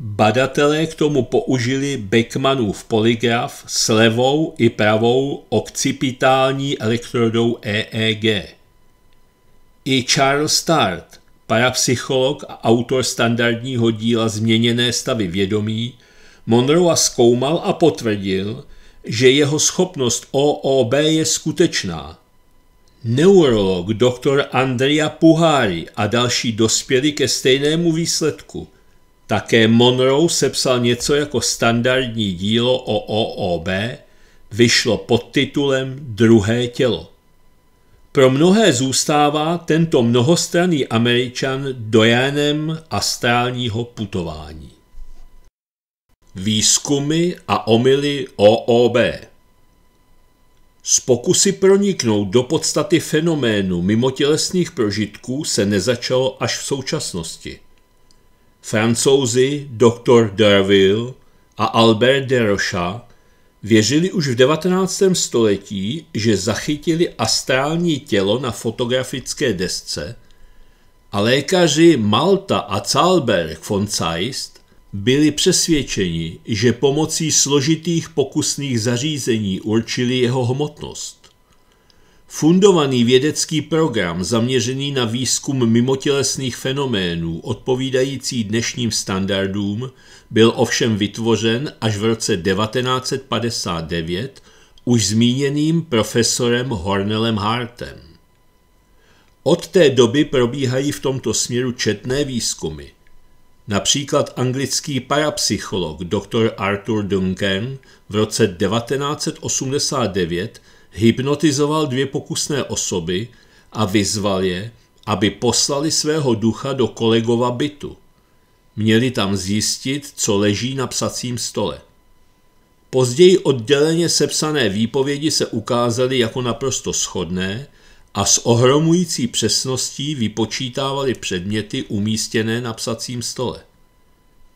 A: Badatelé k tomu použili Beckmanův poligraf s levou i pravou occipitální elektrodou EEG. I Charles Start – parapsycholog a autor standardního díla Změněné stavy vědomí, Monroe zkoumal a potvrdil, že jeho schopnost OOB je skutečná. Neurolog dr. Andrea Puhári a další dospěli ke stejnému výsledku. Také Monroe sepsal něco jako standardní dílo o OOB, vyšlo pod titulem Druhé tělo. Pro mnohé zůstává tento mnohostranný Američan dojenem astrálního putování. Výzkumy a omily OOB Z pokusy proniknout do podstaty fenoménu mimotělesných prožitků se nezačalo až v současnosti. Francouzi dr. Derville a Albert de Rocha Věřili už v 19. století, že zachytili astrální tělo na fotografické desce a lékaři Malta a Zalberg von Zeist byli přesvědčeni, že pomocí složitých pokusných zařízení určili jeho hmotnost. Fundovaný vědecký program zaměřený na výzkum mimotělesných fenoménů odpovídající dnešním standardům byl ovšem vytvořen až v roce 1959 už zmíněným profesorem Hornelem Hartem. Od té doby probíhají v tomto směru četné výzkumy. Například anglický parapsycholog dr. Arthur Duncan v roce 1989 hypnotizoval dvě pokusné osoby a vyzval je, aby poslali svého ducha do kolegova bytu – Měli tam zjistit, co leží na psacím stole. Později odděleně sepsané výpovědi se ukázaly jako naprosto shodné a s ohromující přesností vypočítávali předměty umístěné na psacím stole.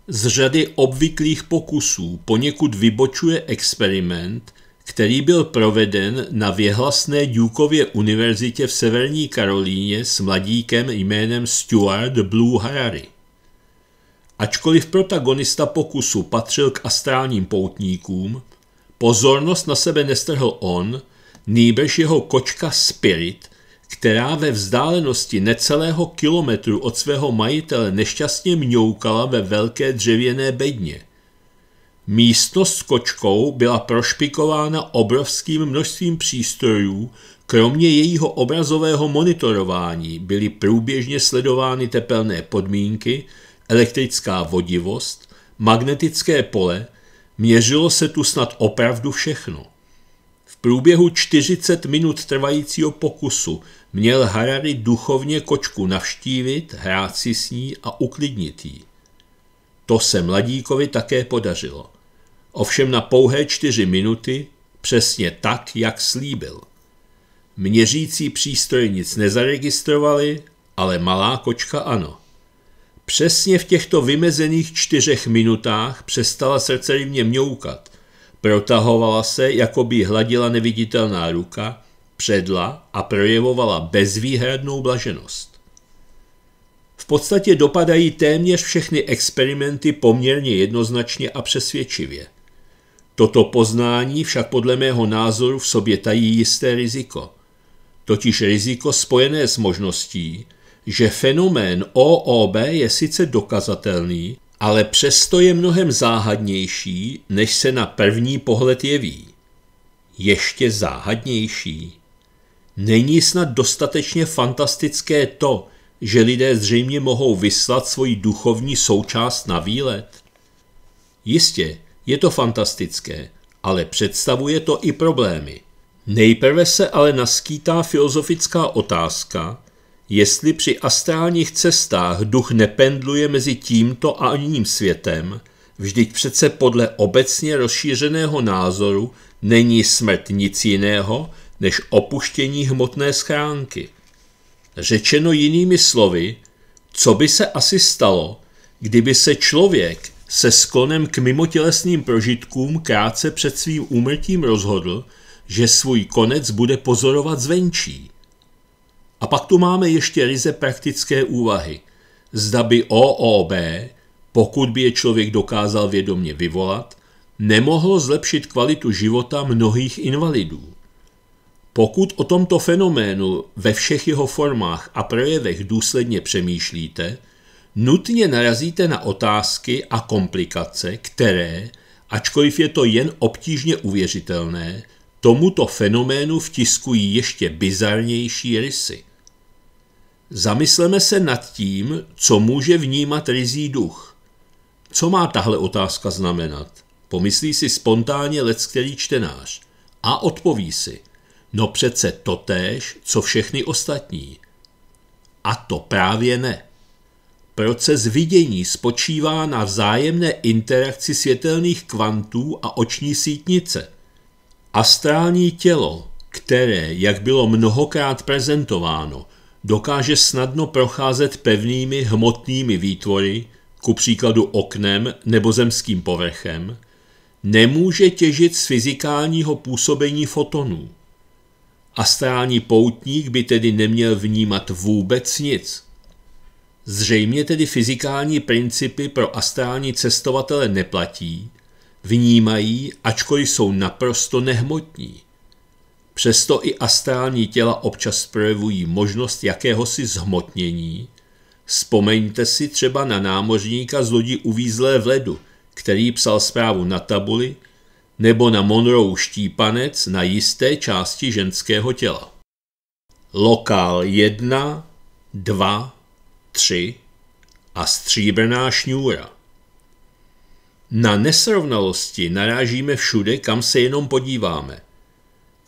A: Z řady obvyklých pokusů poněkud vybočuje experiment, který byl proveden na věhlasné Dukeově univerzitě v Severní Karolíně s mladíkem jménem Stuart Blue Harari. Ačkoliv protagonista pokusu patřil k astrálním poutníkům, pozornost na sebe nestrhl on, nýbrž jeho kočka Spirit, která ve vzdálenosti necelého kilometru od svého majitele nešťastně mňoukala ve velké dřevěné bedně. Místnost s kočkou byla prošpikována obrovským množstvím přístrojů, kromě jejího obrazového monitorování byly průběžně sledovány tepelné podmínky, elektrická vodivost, magnetické pole, měřilo se tu snad opravdu všechno. V průběhu 40 minut trvajícího pokusu měl Harari duchovně kočku navštívit, hrát si s ní a uklidnit jí. To se mladíkovi také podařilo. Ovšem na pouhé čtyři minuty, přesně tak, jak slíbil. Měřící přístroje nic nezaregistrovali, ale malá kočka ano. Přesně v těchto vymezených čtyřech minutách přestala srdce mě mňoukat. Protahovala se, jako by hladila neviditelná ruka, předla a projevovala bezvýhradnou blaženost. V podstatě dopadají téměř všechny experimenty poměrně jednoznačně a přesvědčivě. Toto poznání však podle mého názoru v sobě tají jisté riziko. Totiž riziko spojené s možností, že fenomén OOB je sice dokazatelný, ale přesto je mnohem záhadnější, než se na první pohled jeví. Ještě záhadnější. Není snad dostatečně fantastické to, že lidé zřejmě mohou vyslat svoji duchovní součást na výlet? Jistě, je to fantastické, ale představuje to i problémy. Nejprve se ale naskýtá filozofická otázka, jestli při astrálních cestách duch nependluje mezi tímto a oním světem, vždyť přece podle obecně rozšířeného názoru není smrt nic jiného než opuštění hmotné schránky. Řečeno jinými slovy, co by se asi stalo, kdyby se člověk se sklonem k mimotělesným prožitkům krátce před svým úmrtím rozhodl, že svůj konec bude pozorovat zvenčí. A pak tu máme ještě ryze praktické úvahy. Zda by OOB, pokud by je člověk dokázal vědomě vyvolat, nemohlo zlepšit kvalitu života mnohých invalidů. Pokud o tomto fenoménu ve všech jeho formách a projevech důsledně přemýšlíte, nutně narazíte na otázky a komplikace, které, ačkoliv je to jen obtížně uvěřitelné, tomuto fenoménu vtiskují ještě bizarnější rysy. Zamysleme se nad tím, co může vnímat rizí duch. Co má tahle otázka znamenat? Pomyslí si spontánně který čtenář a odpoví si, no přece totéž, co všechny ostatní. A to právě ne. Proces vidění spočívá na vzájemné interakci světelných kvantů a oční sítnice. Astrální tělo, které, jak bylo mnohokrát prezentováno, dokáže snadno procházet pevnými hmotnými výtvory, ku příkladu oknem nebo zemským povrchem, nemůže těžit z fyzikálního působení fotonů. Astrální poutník by tedy neměl vnímat vůbec nic. Zřejmě tedy fyzikální principy pro astrální cestovatele neplatí, vnímají, ačkoliv jsou naprosto nehmotní – Přesto i astrální těla občas projevují možnost jakéhosi zhmotnění. Vzpomeňte si třeba na námořníka z lodi uvízlé v ledu, který psal zprávu na tabuli, nebo na Monroe štípanec na jisté části ženského těla. Lokál 1, 2, 3 a stříbrná šňůra. Na nesrovnalosti narážíme všude, kam se jenom podíváme –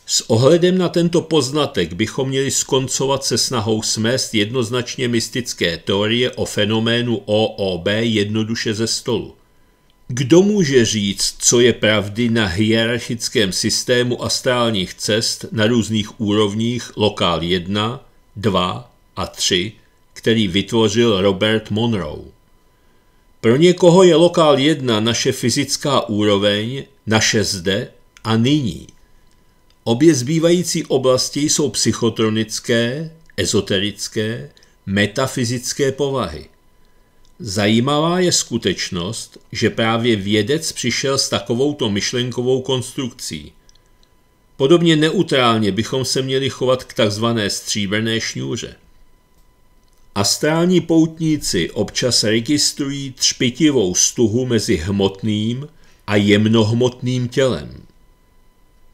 A: s ohledem na tento poznatek bychom měli skoncovat se snahou smést jednoznačně mystické teorie o fenoménu OOB jednoduše ze stolu. Kdo může říct, co je pravdy na hierarchickém systému astrálních cest na různých úrovních lokál 1, 2 a 3, který vytvořil Robert Monroe? Pro někoho je lokál 1 naše fyzická úroveň, naše zde a nyní. Obě zbývající oblasti jsou psychotronické, ezoterické, metafyzické povahy. Zajímavá je skutečnost, že právě vědec přišel s takovouto myšlenkovou konstrukcí. Podobně neutrálně bychom se měli chovat k takzvané stříbrné šňůře. Astrální poutníci občas registrují třpitivou stuhu mezi hmotným a jemnohmotným tělem.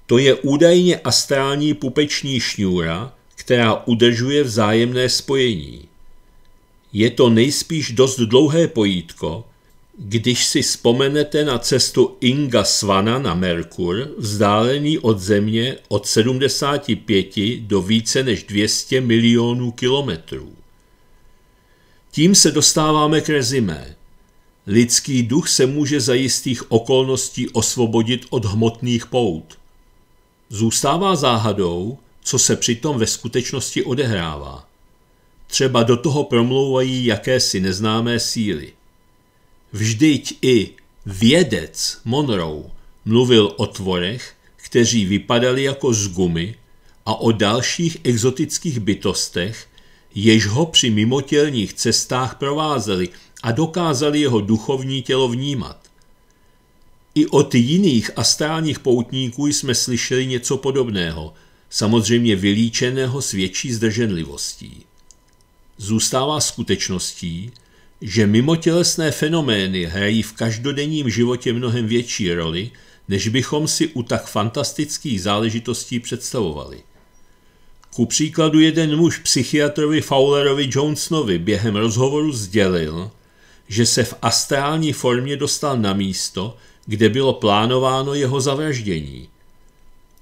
A: To je údajně astrální pupeční šňůra, která udržuje vzájemné spojení. Je to nejspíš dost dlouhé pojítko, když si vzpomenete na cestu Inga Svana na Merkur, vzdálený od Země od 75 do více než 200 milionů kilometrů. Tím se dostáváme k rezimé. Lidský duch se může za jistých okolností osvobodit od hmotných pout. Zůstává záhadou, co se přitom ve skutečnosti odehrává. Třeba do toho promlouvají jakési neznámé síly. Vždyť i vědec Monroe mluvil o tvorech, kteří vypadali jako z gumy a o dalších exotických bytostech, jež ho při mimotělních cestách provázeli a dokázali jeho duchovní tělo vnímat. I od jiných astrálních poutníků jsme slyšeli něco podobného, samozřejmě vylíčeného s větší zdrženlivostí. Zůstává skutečností, že mimotělesné fenomény hrají v každodenním životě mnohem větší roli, než bychom si u tak fantastických záležitostí představovali. Ku příkladu jeden muž psychiatrovi Fowlerovi Jonesovi během rozhovoru sdělil, že se v astrální formě dostal na místo, kde bylo plánováno jeho zavraždění.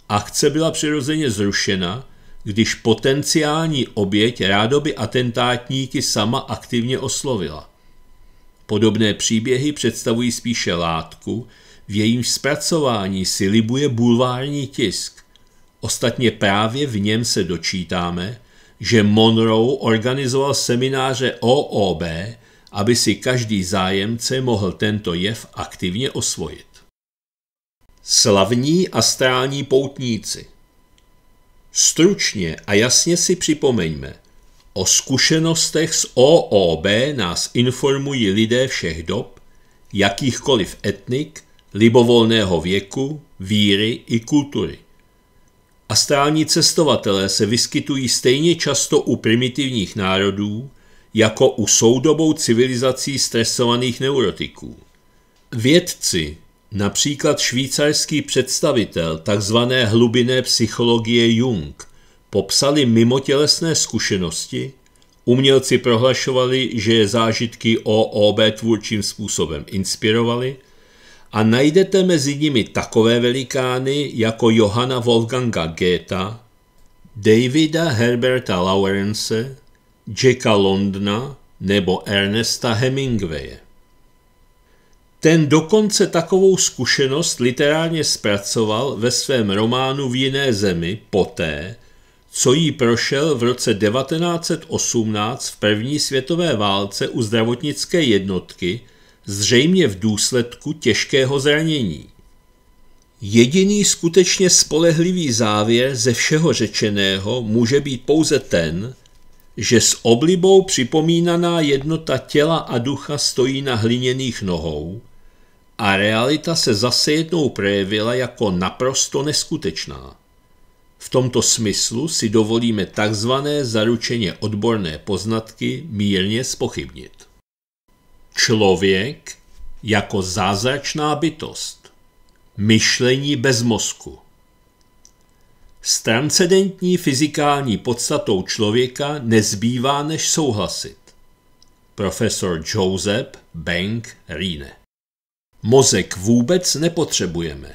A: Akce byla přirozeně zrušena, když potenciální oběť rádoby atentátníky sama aktivně oslovila. Podobné příběhy představují spíše látku, v jejím zpracování si libuje bulvární tisk. Ostatně právě v něm se dočítáme, že Monroe organizoval semináře OOB, aby si každý zájemce mohl tento jev aktivně osvojit. Slavní astrální poutníci Stručně a jasně si připomeňme, o zkušenostech s OOB nás informují lidé všech dob, jakýchkoliv etnik, libovolného věku, víry i kultury. Astrální cestovatelé se vyskytují stejně často u primitivních národů, jako u soudobou civilizací stresovaných neurotiků. Vědci, například švýcarský představitel tzv. hlubinné psychologie Jung, popsali mimotělesné zkušenosti, umělci prohlašovali, že je zážitky OOB tvůrčím způsobem inspirovali a najdete mezi nimi takové velikány jako Johanna Wolfganga Goethe, Davida Herberta Lawrence, Jacka Londna nebo Ernesta Hemingwaye. Ten dokonce takovou zkušenost literárně zpracoval ve svém románu V jiné zemi poté, co jí prošel v roce 1918 v první světové válce u zdravotnické jednotky, zřejmě v důsledku těžkého zranění. Jediný skutečně spolehlivý závěr ze všeho řečeného může být pouze ten, že s oblibou připomínaná jednota těla a ducha stojí na hliněných nohou a realita se zase jednou projevila jako naprosto neskutečná. V tomto smyslu si dovolíme takzvané zaručeně odborné poznatky mírně spochybnit. Člověk jako zázračná bytost. Myšlení bez mozku. S transcendentní fyzikální podstatou člověka nezbývá než souhlasit. Profesor Joseph Bank Rine Mozek vůbec nepotřebujeme.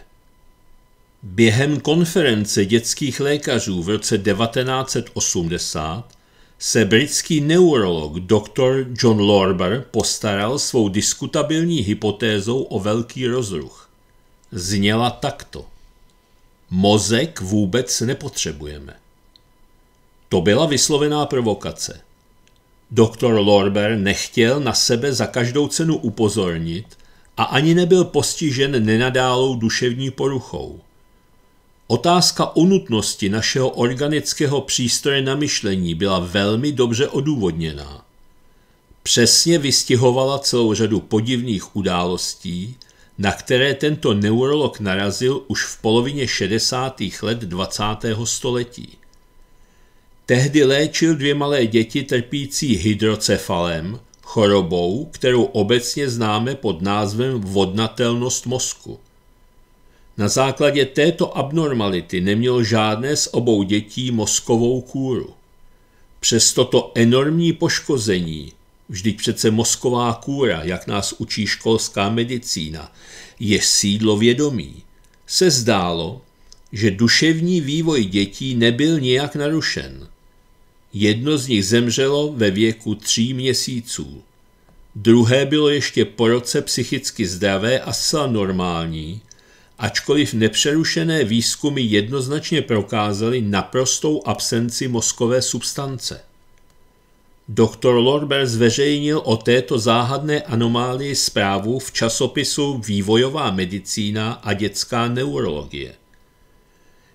A: Během konference dětských lékařů v roce 1980 se britský neurolog dr. John Lorber postaral svou diskutabilní hypotézou o velký rozruch. Zněla takto mozek vůbec nepotřebujeme. To byla vyslovená provokace. Doktor Lorber nechtěl na sebe za každou cenu upozornit a ani nebyl postižen nenadálou duševní poruchou. Otázka o nutnosti našeho organického přístroje na myšlení byla velmi dobře odůvodněná. Přesně vystihovala celou řadu podivných událostí, na které tento neurolog narazil už v polovině 60. let 20. století. Tehdy léčil dvě malé děti trpící hydrocefalem, chorobou, kterou obecně známe pod názvem vodnatelnost mozku. Na základě této abnormality neměl žádné z obou dětí mozkovou kůru. Přes toto enormní poškození Vždyť přece mozková kůra, jak nás učí školská medicína, je sídlo vědomí. Se zdálo, že duševní vývoj dětí nebyl nijak narušen. Jedno z nich zemřelo ve věku tří měsíců. Druhé bylo ještě po roce psychicky zdravé a zcela normální, ačkoliv nepřerušené výzkumy jednoznačně prokázaly naprostou absenci mozkové substance. Doktor Lorber zveřejnil o této záhadné anomálii zprávu v časopisu Vývojová medicína a dětská neurologie.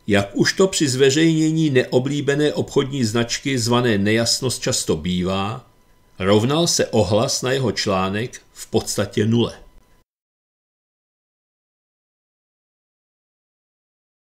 A: Jak už to při zveřejnění neoblíbené obchodní značky zvané nejasnost často bývá, rovnal se ohlas na jeho článek v podstatě nule.